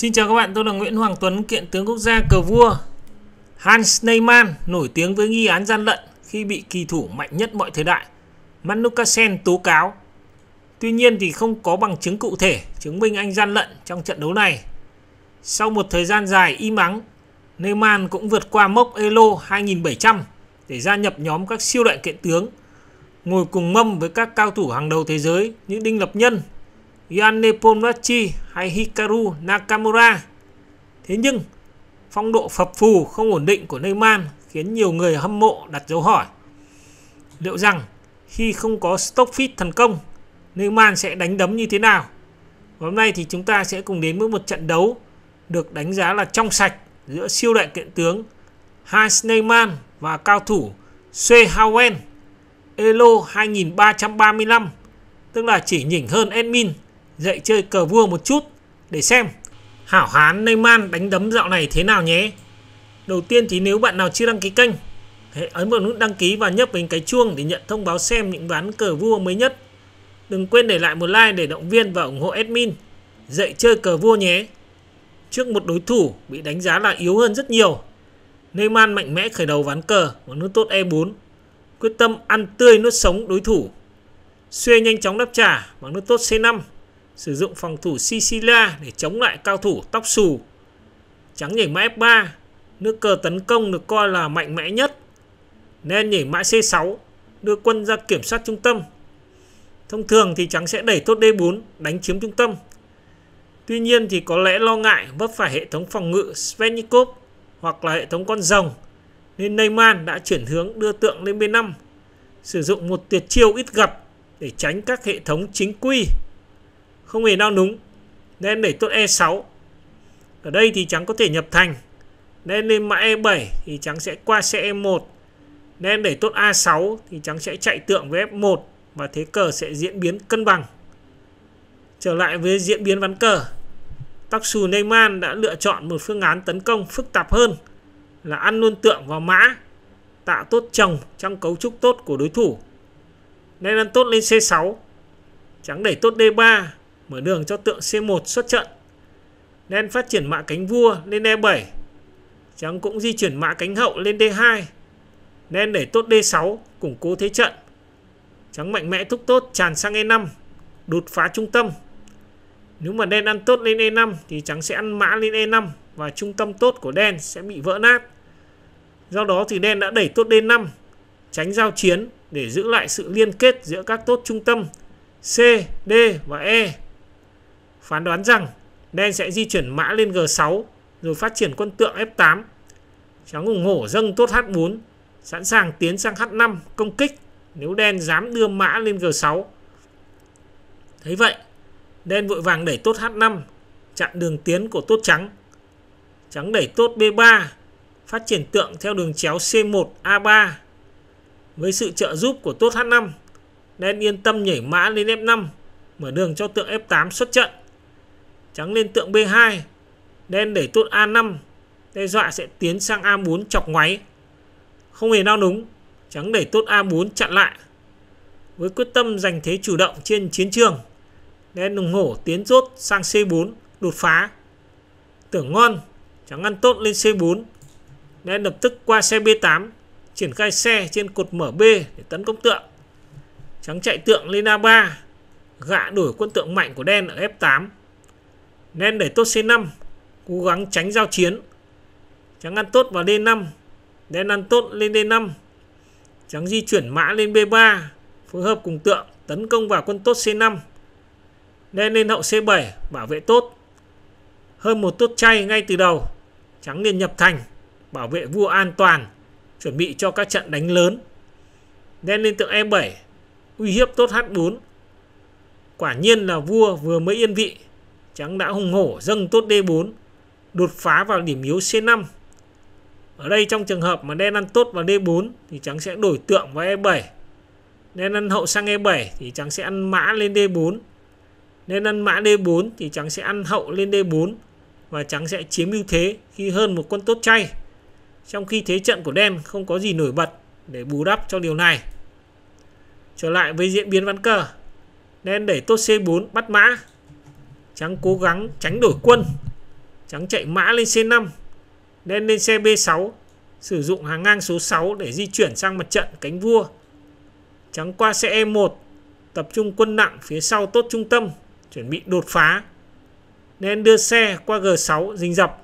Xin chào các bạn, tôi là Nguyễn Hoàng Tuấn, kiện tướng quốc gia cờ vua. Hans Neyman nổi tiếng với nghi án gian lận khi bị kỳ thủ mạnh nhất mọi thời đại, Manukasen tố cáo. Tuy nhiên thì không có bằng chứng cụ thể chứng minh anh gian lận trong trận đấu này. Sau một thời gian dài im ắng, Neyman cũng vượt qua mốc Elo 2700 để gia nhập nhóm các siêu đại kiện tướng, ngồi cùng mâm với các cao thủ hàng đầu thế giới như Đinh Lập Nhân, Yane Pomrachi hay Hikaru Nakamura. Thế nhưng, phong độ phập phù không ổn định của Neymar khiến nhiều người hâm mộ đặt dấu hỏi. Liệu rằng khi không có stock fit thần công, Neymar sẽ đánh đấm như thế nào? Và hôm nay thì chúng ta sẽ cùng đến với một trận đấu được đánh giá là trong sạch giữa siêu đại kiện tướng Hans Neymar và cao thủ Sue Hawen Elo 2335 tức là chỉ nhỉnh hơn admin dạy chơi cờ vua một chút để xem hảo hán Neyman đánh đấm dạo này thế nào nhé. Đầu tiên thì nếu bạn nào chưa đăng ký kênh, hãy ấn vào nút đăng ký và nhấp vào cái chuông để nhận thông báo xem những ván cờ vua mới nhất. Đừng quên để lại một like để động viên và ủng hộ admin. dạy chơi cờ vua nhé. Trước một đối thủ bị đánh giá là yếu hơn rất nhiều, Neyman mạnh mẽ khởi đầu ván cờ bằng nút tốt E4, quyết tâm ăn tươi nuốt sống đối thủ. Xuê nhanh chóng đáp trả bằng nút tốt C5 Sử dụng phòng thủ Sicilia để chống lại cao thủ tóc xù. Trắng nhảy mã F3, nước cờ tấn công được coi là mạnh mẽ nhất. Nên nhảy mã C6, đưa quân ra kiểm soát trung tâm. Thông thường thì trắng sẽ đẩy tốt D4, đánh chiếm trung tâm. Tuy nhiên thì có lẽ lo ngại vấp phải hệ thống phòng ngự Svenikov hoặc là hệ thống con rồng nên Neyman đã chuyển hướng đưa tượng lên B5, sử dụng một tuyệt chiêu ít gặp để tránh các hệ thống chính quy không hề nao núng nên để tốt E6 ở đây thì trắng có thể nhập thành nên lên mã E7 thì trắng sẽ qua xe E1 nên để tốt A6 thì trắng sẽ chạy tượng với F1 và thế cờ sẽ diễn biến cân bằng trở lại với diễn biến ván cờ Taksu Neyman đã lựa chọn một phương án tấn công phức tạp hơn là ăn luôn tượng vào mã tạo tốt chồng trong cấu trúc tốt của đối thủ nên ăn tốt lên C6 trắng đẩy tốt D3 mở đường cho tượng C1 xuất trận. nên phát triển mã cánh vua lên E7. Trắng cũng di chuyển mã cánh hậu lên D2. nên đẩy tốt D6, củng cố thế trận. Trắng mạnh mẽ thúc tốt tràn sang E5, đột phá trung tâm. Nếu mà đen ăn tốt lên E5 thì trắng sẽ ăn mã lên E5 và trung tâm tốt của đen sẽ bị vỡ nát. Do đó thì đen đã đẩy tốt D5, tránh giao chiến để giữ lại sự liên kết giữa các tốt trung tâm C, D và E phán đoán rằng đen sẽ di chuyển mã lên G6 rồi phát triển quân tượng F8. Trắng ủng hổ dâng tốt H4, sẵn sàng tiến sang H5 công kích nếu đen dám đưa mã lên G6. Thấy vậy, đen vội vàng đẩy tốt H5, chặn đường tiến của tốt trắng. Trắng đẩy tốt B3, phát triển tượng theo đường chéo C1 A3. Với sự trợ giúp của tốt H5, đen yên tâm nhảy mã lên F5, mở đường cho tượng F8 xuất trận. Trắng lên tượng B2 Đen đẩy tốt A5 Đe dọa sẽ tiến sang A4 chọc ngoáy Không hề nao núng Trắng đẩy tốt A4 chặn lại Với quyết tâm giành thế chủ động trên chiến trường Đen đồng hổ tiến rốt sang C4 Đột phá Tưởng ngon Trắng ăn tốt lên C4 Đen lập tức qua xe B8 Triển khai xe trên cột mở B để tấn công tượng Trắng chạy tượng lên A3 Gạ đổi quân tượng mạnh của đen ở F8 nên đẩy tốt C5 Cố gắng tránh giao chiến Trắng ăn tốt vào D5 Đen ăn tốt lên D5 Trắng di chuyển mã lên B3 Phối hợp cùng tượng tấn công vào quân tốt C5 Đen lên hậu C7 bảo vệ tốt Hơn một tốt chay ngay từ đầu Trắng liền nhập thành Bảo vệ vua an toàn Chuẩn bị cho các trận đánh lớn Đen lên tượng E7 Uy hiếp tốt H4 Quả nhiên là vua vừa mới yên vị Trắng đã hùng hổ dâng tốt D4 đột phá vào điểm yếu C5. Ở đây trong trường hợp mà đen ăn tốt vào D4 thì trắng sẽ đổi tượng vào E7. Đen ăn hậu sang E7 thì trắng sẽ ăn mã lên D4. nên ăn mã D4 thì trắng sẽ ăn hậu lên D4 và trắng sẽ chiếm ưu thế khi hơn một quân tốt chay. Trong khi thế trận của đen không có gì nổi bật để bù đắp cho điều này. Trở lại với diễn biến ván cờ. Đen đẩy tốt C4 bắt mã trắng cố gắng tránh đổi quân trắng chạy mã lên C5 đen lên xe B6 sử dụng hàng ngang số 6 để di chuyển sang mặt trận cánh vua trắng qua xe E1 tập trung quân nặng phía sau tốt trung tâm chuẩn bị đột phá nên đưa xe qua G6 dình dập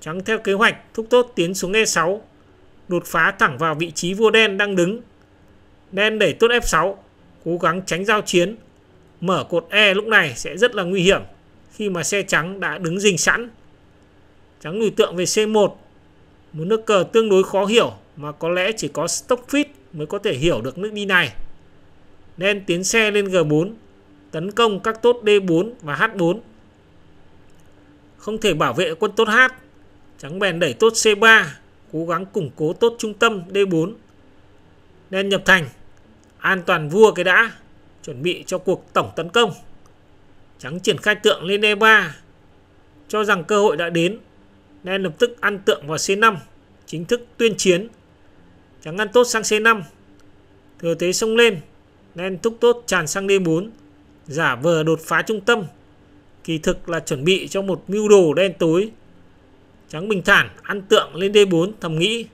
trắng theo kế hoạch thúc tốt tiến xuống E6 đột phá thẳng vào vị trí vua đen đang đứng đen đẩy tốt F6 cố gắng tránh giao chiến mở cột E lúc này sẽ rất là nguy hiểm khi mà xe trắng đã đứng rình sẵn. Trắng lùi tượng về C1, một nước cờ tương đối khó hiểu mà có lẽ chỉ có Stockfit mới có thể hiểu được nước đi này. Nên tiến xe lên G4, tấn công các tốt D4 và H4. Không thể bảo vệ quân tốt H, trắng bèn đẩy tốt C3, cố gắng củng cố tốt trung tâm D4. Nên nhập thành, an toàn vua cái đã, chuẩn bị cho cuộc tổng tấn công. Trắng triển khai tượng lên E3 cho rằng cơ hội đã đến nên lập tức ăn tượng vào C5 chính thức tuyên chiến. Trắng ăn tốt sang C5 thừa thế xông lên nên thúc tốt tràn sang D4 giả vờ đột phá trung tâm kỳ thực là chuẩn bị cho một mưu đồ đen tối. Trắng bình thản ăn tượng lên D4 thầm nghĩ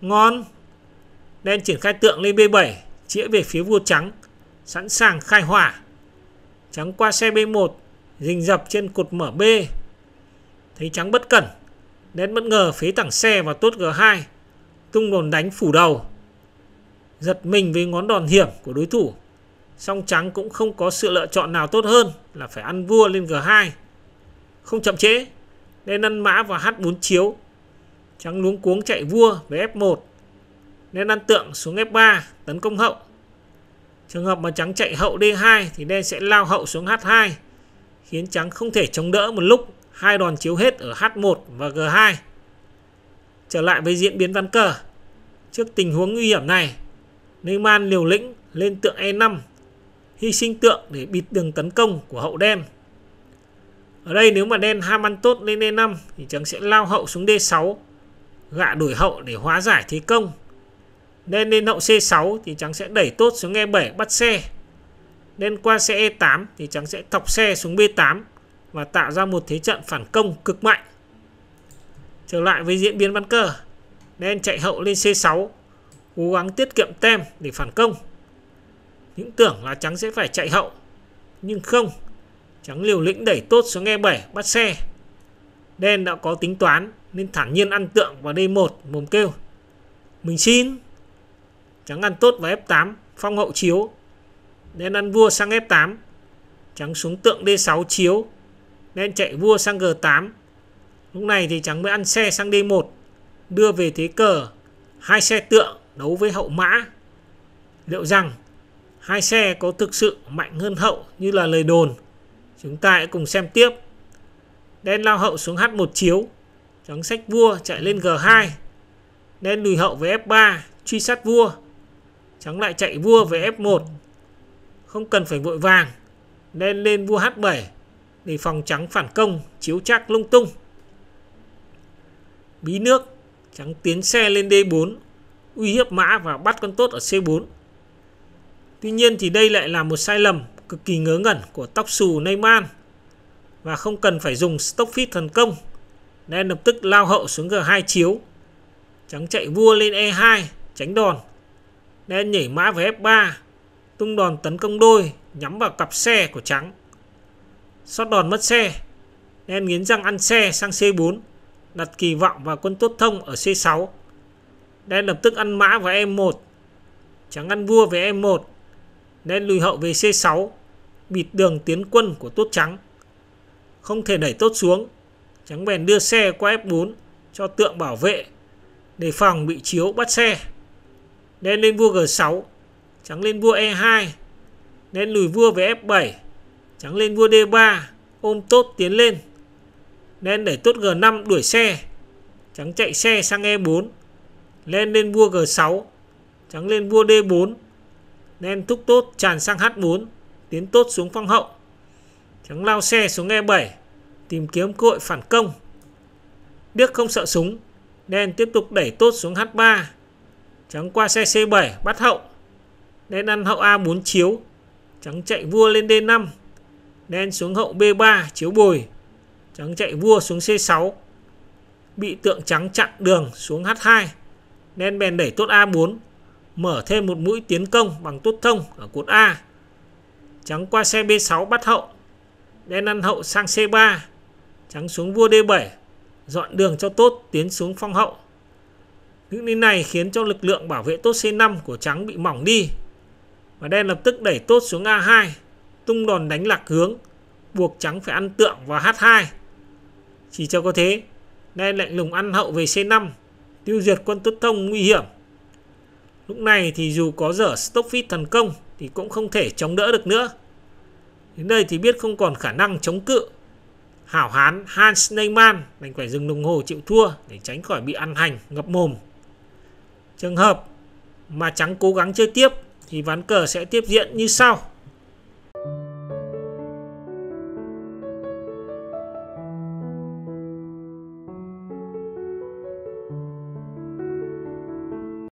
ngon đen triển khai tượng lên B7 chĩa về phía vua trắng sẵn sàng khai hỏa Trắng qua xe B1, rình dập trên cột mở B. Thấy trắng bất cẩn, đến bất ngờ phế thẳng xe vào tốt G2, tung đòn đánh phủ đầu. Giật mình với ngón đòn hiểm của đối thủ, song trắng cũng không có sự lựa chọn nào tốt hơn là phải ăn vua lên G2. Không chậm chế, nên ăn mã vào H4 chiếu. Trắng luống cuống chạy vua về F1, nên ăn tượng xuống F3 tấn công hậu. Trường hợp mà trắng chạy hậu D2 thì đen sẽ lao hậu xuống H2 khiến trắng không thể chống đỡ một lúc hai đòn chiếu hết ở H1 và G2. Trở lại với diễn biến ván cờ. Trước tình huống nguy hiểm này, Neyman liều lĩnh lên tượng E5, hy sinh tượng để bịt đường tấn công của hậu đen. Ở đây nếu mà đen ham ăn tốt lên E5 thì trắng sẽ lao hậu xuống D6, gạ đuổi hậu để hóa giải thế công nên lên hậu C6 thì trắng sẽ đẩy tốt xuống E7 bắt xe. Nên qua xe E8 thì trắng sẽ thọc xe xuống B8 và tạo ra một thế trận phản công cực mạnh. Trở lại với diễn biến bắn cờ. Đen chạy hậu lên C6, cố gắng tiết kiệm tem để phản công. Những tưởng là trắng sẽ phải chạy hậu, nhưng không. Trắng liều lĩnh đẩy tốt xuống E7 bắt xe. Đen đã có tính toán nên thản nhiên ăn tượng vào D1 mồm kêu. Mình xin. Trắng ăn tốt vào F8 Phong hậu chiếu Đen ăn vua sang F8 Trắng xuống tượng D6 chiếu Đen chạy vua sang G8 Lúc này thì trắng mới ăn xe sang D1 Đưa về thế cờ hai xe tượng đấu với hậu mã Liệu rằng hai xe có thực sự mạnh hơn hậu như là lời đồn Chúng ta hãy cùng xem tiếp Đen lao hậu xuống H1 chiếu Trắng sách vua chạy lên G2 Đen lùi hậu với F3 truy sát vua Trắng lại chạy vua về F1 Không cần phải vội vàng Nên lên vua H7 Để phòng trắng phản công Chiếu chắc lung tung Bí nước Trắng tiến xe lên D4 Uy hiếp mã và bắt con tốt ở C4 Tuy nhiên thì đây lại là một sai lầm cực kỳ ngớ ngẩn của tóc xù Neyman và không cần phải dùng stock fit thần công nên lập tức lao hậu xuống G2 chiếu. Trắng chạy vua lên E2 tránh đòn nên nhảy mã về F3, tung đòn tấn công đôi nhắm vào cặp xe của trắng. Sót đòn mất xe, nên nghiến răng ăn xe sang C4, đặt kỳ vọng vào quân tốt thông ở C6. Đen lập tức ăn mã vào E1, trắng ăn vua về E1, nên lùi hậu về C6, bịt đường tiến quân của tốt trắng. Không thể đẩy tốt xuống, trắng bèn đưa xe qua F4 cho tượng bảo vệ, đề phòng bị chiếu bắt xe nên lên vua g6 trắng lên vua e2 nên lùi vua về f7 trắng lên vua d3 ôm tốt tiến lên đen đẩy tốt g5 đuổi xe trắng chạy xe sang e4 lên lên vua g6 trắng lên vua d4 đen thúc tốt tràn sang h4 tiến tốt xuống phong hậu trắng lao xe xuống e7 tìm kiếm cơ hội phản công điếc không sợ súng đen tiếp tục đẩy tốt xuống h3 Trắng qua xe C7 bắt hậu. Đen ăn hậu A4 chiếu. Trắng chạy vua lên D5. Đen xuống hậu B3 chiếu bồi. Trắng chạy vua xuống C6. Bị tượng trắng chặn đường xuống H2. Đen bèn đẩy tốt A4. Mở thêm một mũi tiến công bằng tốt thông ở cột A. Trắng qua xe B6 bắt hậu. Đen ăn hậu sang C3. Trắng xuống vua D7. Dọn đường cho tốt tiến xuống phong hậu. Những lý này khiến cho lực lượng bảo vệ tốt C5 của trắng bị mỏng đi. Và đen lập tức đẩy tốt xuống A2, tung đòn đánh lạc hướng, buộc trắng phải ăn tượng và H2. Chỉ cho có thế, đen lạnh lùng ăn hậu về C5, tiêu diệt quân tốt thông nguy hiểm. Lúc này thì dù có dở Stockfit thần công thì cũng không thể chống đỡ được nữa. Đến đây thì biết không còn khả năng chống cự. Hảo hán Hans Neyman đành phải dừng đồng hồ chịu thua để tránh khỏi bị ăn hành, ngập mồm Trường hợp mà trắng cố gắng chơi tiếp thì ván cờ sẽ tiếp diện như sau.